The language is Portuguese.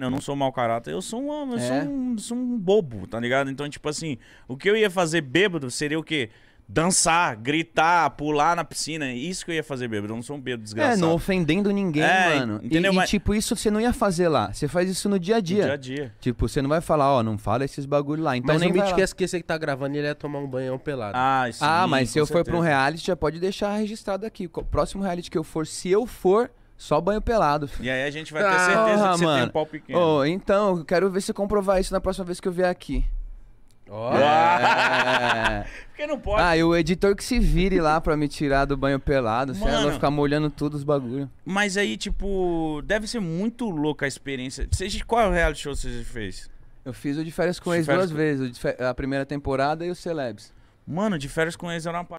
mano, né? eu não sou mau caráter, eu sou, uma, eu sou, é. um, sou um bobo, tá ligado? Então, tipo assim, o que eu ia fazer bêbado seria o quê? dançar, gritar, pular na piscina. É isso que eu ia fazer bêbado. Eu não sou um bêbado é, desgraçado. É, não ofendendo ninguém, é, mano. Entendeu? E, Mas... e, tipo, isso você não ia fazer lá. Você faz isso no dia a dia. No dia a dia. Tipo, você não vai falar, ó, oh, não fala esses bagulho lá. Então mas nem me esquece que esse que tá gravando, ele ia tomar um banhão pelado. Ah, isso Ah, mas se eu certeza. for pra um reality, já pode deixar registrado aqui. O próximo reality que eu for, se eu for, só banho pelado. E aí a gente vai ter ah. certeza ah, que você mano. tem um pau pequeno. Oh, então, eu quero ver se comprovar isso na próxima vez que eu vier aqui. Oh. É... Porque não pode. Ah, e o editor que se vire lá pra me tirar do banho pelado, mano, eu vou ficar molhando tudo os bagulho. Mas aí, tipo, deve ser muito louca a experiência. Seja qual reality show você fez? Eu fiz o de férias com eles duas com... vezes, a primeira temporada e o Celebs. Mano, de férias com eles era uma